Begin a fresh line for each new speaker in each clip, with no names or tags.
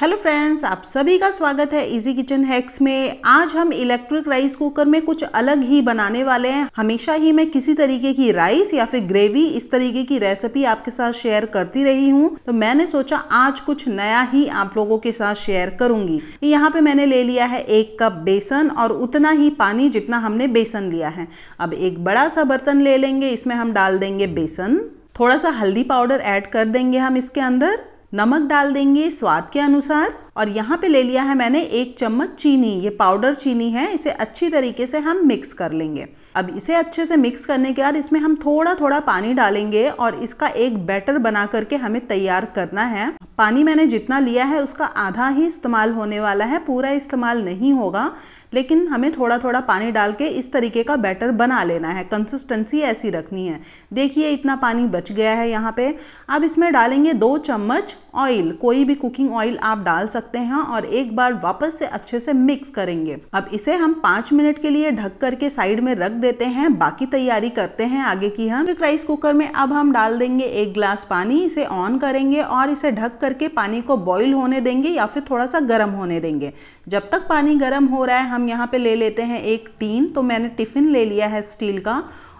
hello friends आप सभी का स्वागत है इजी किचन हैक्स में आज हम इलेक्ट्रिक राइस कुकर में कुछ अलग ही बनाने वाले हैं हमेशा ही मैं किसी तरीके की राइस या फिर ग्रेवी इस तरीके की रेसिपी आपके साथ शेयर करती रही हूँ तो मैंने सोचा आज कुछ नया ही आप लोगों के साथ शेयर करूंगी यहाँ पे मैंने ले लिया है एक कप बेसन और उतना ही पानी जितना हमने बेसन लिया है अब एक बड़ा सा बर्तन ले लेंगे इसमें हम डाल देंगे बेसन थोड़ा सा हल्दी पाउडर ऐड कर देंगे हम इसके अंदर नमक डाल देंगे स्वाद के अनुसार और यहाँ पे ले लिया है मैंने एक चम्मच चीनी ये पाउडर चीनी है इसे अच्छी तरीके से हम मिक्स कर लेंगे अब इसे अच्छे से मिक्स करने के बाद इसमें हम थोड़ा थोड़ा पानी डालेंगे और इसका एक बैटर बना करके हमें तैयार करना है पानी मैंने जितना लिया है उसका आधा ही इस्तेमाल होने वाला है पूरा इस्तेमाल नहीं होगा लेकिन हमें थोड़ा थोड़ा पानी डाल के इस तरीके का बैटर बना लेना है कंसिस्टेंसी ऐसी रखनी है देखिए इतना पानी बच गया है यहाँ पे अब इसमें डालेंगे दो चम्मच ऑयल कोई भी कुकिंग ऑयल आप डाल सकते सकते हैं और एक बार वापस से अच्छे से मिक्स करेंगे अब इसे हम पांच मिनट के लिए ढक करके साइड में रख देते हैं बाकी तैयारी करते हैं आगे की हम राइस कुकर में अब हम डाल देंगे एक ग्लास पानी इसे ऑन करेंगे और इसे ढक करके पानी को बॉईल होने देंगे या फिर थोड़ा सा गर्म होने देंगे जब तक पानी गर्म हो रहा है हम यहाँ पे ले लेते हैं एक टीन तो मैंने टिफ़िन ले लिया है स्टील का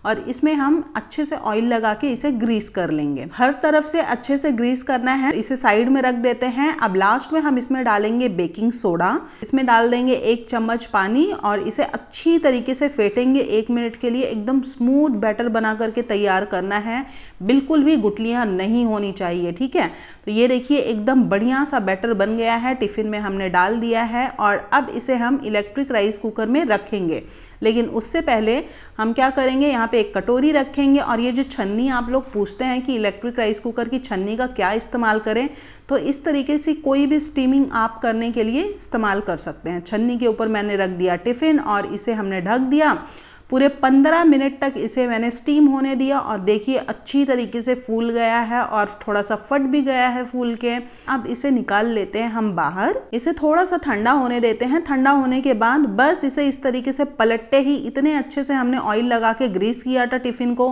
और इसमें हम अच्छे से ऑयल लगा के इसे ग्रीस कर लेंगे हर तरफ से अच्छे से ग्रीस करना है इसे साइड में रख देते हैं अब लास्ट में हम इसमें डालेंगे बेकिंग सोडा इसमें डाल देंगे एक चम्मच पानी और इसे अच्छी तरीके से फेटेंगे एक मिनट के लिए एकदम स्मूथ बैटर बना करके तैयार करना है बिल्कुल भी गुटलियाँ नहीं होनी चाहिए ठीक है तो ये देखिए एकदम बढ़िया सा बैटर बन गया है टिफ़िन में हमने डाल दिया है और अब इसे हम इलेक्ट्रिक राइस कुकर में रखेंगे लेकिन उससे पहले हम क्या करेंगे यहाँ पे एक कटोरी रखेंगे और ये जो छन्नी आप लोग पूछते हैं कि इलेक्ट्रिक राइस कुकर की छन्नी का क्या इस्तेमाल करें तो इस तरीके से कोई भी स्टीमिंग आप करने के लिए इस्तेमाल कर सकते हैं छन्नी के ऊपर मैंने रख दिया टिफ़िन और इसे हमने ढक दिया पूरे पंद्रह मिनट तक इसे मैंने स्टीम होने दिया और देखिए अच्छी तरीके से फूल गया है और थोड़ा सा फट भी गया है फूल के अब इसे निकाल लेते हैं हम बाहर इसे थोड़ा सा ठंडा होने देते हैं ठंडा होने के बाद बस इसे इस तरीके से पलटते ही इतने अच्छे से हमने ऑयल लगा के ग्रीस किया था टिफ़िन को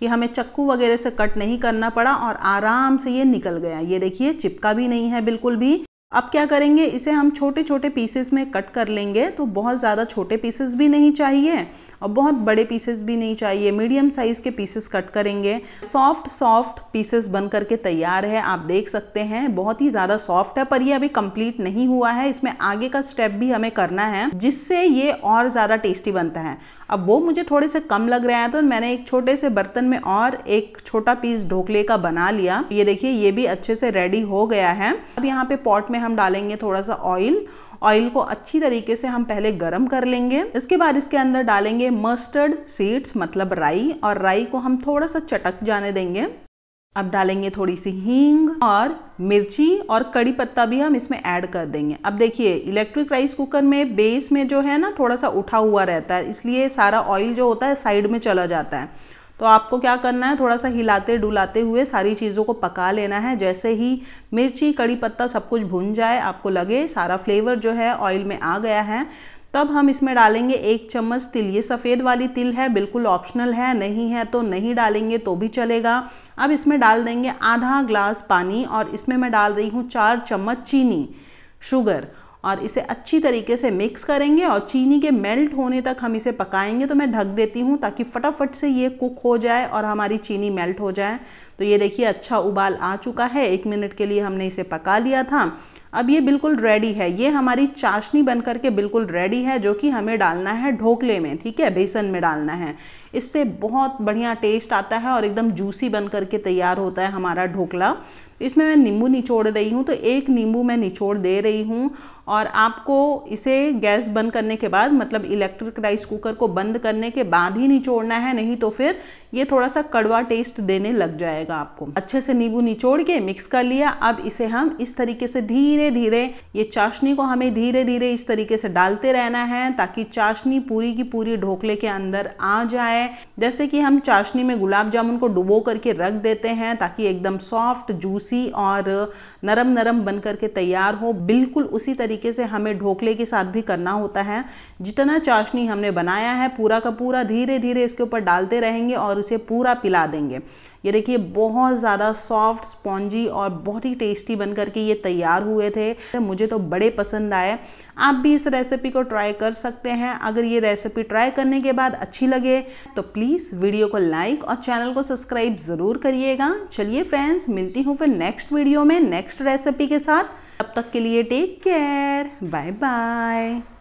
कि हमें चक्कू वगैरह से कट नहीं करना पड़ा और आराम से ये निकल गया ये देखिए चिपका भी नहीं है बिल्कुल भी अब क्या करेंगे इसे हम छोटे छोटे पीसेस में कट कर लेंगे तो बहुत ज़्यादा छोटे पीसेस भी नहीं चाहिए और बहुत बड़े पीसेस भी नहीं चाहिए मीडियम साइज़ के पीसेस कट करेंगे सॉफ्ट सॉफ्ट पीसेस बन करके तैयार है आप देख सकते हैं बहुत ही ज़्यादा सॉफ्ट है पर ये अभी कंप्लीट नहीं हुआ है इसमें आगे का स्टेप भी हमें करना है जिससे ये और ज़्यादा टेस्टी बनता है अब वो मुझे थोड़े से कम लग रहा है तो मैंने एक छोटे से बर्तन में और एक छोटा पीस ढोकले का बना लिया ये देखिए ये भी अच्छे से रेडी हो गया है अब यहाँ पे पॉट में में हम डालेंगे थोड़ा सा ऑयल ऑयल को अच्छी तरीके से हम पहले गरम कर लेंगे इसके बाद इसके अंदर डालेंगे मस्टर्ड सीड्स मतलब राई और राई को हम थोड़ा सा चटक जाने देंगे अब डालेंगे थोड़ी सी हींग और मिर्ची और कड़ी पत्ता भी हम इसमें ऐड कर देंगे अब देखिए इलेक्ट्रिक राइस कुकर में बेस में जो है ना थोड़ा सा उठा हुआ रहता है इसलिए सारा ऑयल जो होता है साइड में चला जाता है तो आपको क्या करना है थोड़ा सा हिलाते डुलाते हुए सारी चीज़ों को पका लेना है जैसे ही मिर्ची कड़ी पत्ता सब कुछ भुन जाए आपको लगे सारा फ्लेवर जो है ऑयल में आ गया है तब हम इसमें डालेंगे एक चम्मच तिल ये सफ़ेद वाली तिल है बिल्कुल ऑप्शनल है नहीं है तो नहीं डालेंगे तो भी चलेगा अब इसमें डाल देंगे आधा ग्लास पानी और इसमें मैं डाल रही हूँ चार चम्मच चीनी शुगर और इसे अच्छी तरीके से मिक्स करेंगे और चीनी के मेल्ट होने तक हम इसे पकाएंगे तो मैं ढक देती हूँ ताकि फटाफट से ये कुक हो जाए और हमारी चीनी मेल्ट हो जाए तो ये देखिए अच्छा उबाल आ चुका है एक मिनट के लिए हमने इसे पका लिया था अब ये बिल्कुल रेडी है ये हमारी चाशनी बन करके बिल्कुल रेडी है जो कि हमें डालना है ढोकले में ठीक है बेसन में डालना है इससे बहुत बढ़िया टेस्ट आता है और एकदम जूसी बन करके तैयार होता है हमारा ढोकला इसमें मैं नींबू निचोड़ रही हूँ तो एक नींबू मैं निचोड़ दे रही हूँ और आपको इसे गैस बंद करने के बाद मतलब इलेक्ट्रिक राइस कुकर को बंद करने के बाद ही निचोड़ना है नहीं तो फिर ये थोड़ा सा कड़वा टेस्ट देने लग जाएगा आपको अच्छे से नींबू निचोड़ के मिक्स कर लिया अब इसे हम इस तरीके से धीरे धीरे ये चाशनी को हमें धीरे धीरे इस तरीके से डालते रहना है ताकि चाशनी पूरी की पूरी ढोकले के अंदर आ जाए जैसे कि हम चाशनी में गुलाब जामुन को डुबो करके रख देते हैं ताकि एकदम सॉफ्ट जूस जूसी और नरम नरम बन करके तैयार हो बिल्कुल उसी तरीके से हमें ढोकले के साथ भी करना होता है जितना चाशनी हमने बनाया है पूरा का पूरा धीरे धीरे इसके ऊपर डालते रहेंगे और उसे पूरा पिला देंगे ये देखिए बहुत ज़्यादा सॉफ्ट स्पॉन्जी और बहुत ही टेस्टी बन करके ये तैयार हुए थे मुझे तो बड़े पसंद आए आप भी इस रेसिपी को ट्राई कर सकते हैं अगर ये रेसिपी ट्राई करने के बाद अच्छी लगे तो प्लीज़ वीडियो को लाइक और चैनल को सब्सक्राइब ज़रूर करिएगा चलिए फ्रेंड्स मिलती हूँ फिर नेक्स्ट वीडियो में नेक्स्ट रेसिपी के साथ तब तक के लिए टेक केयर बाय बाय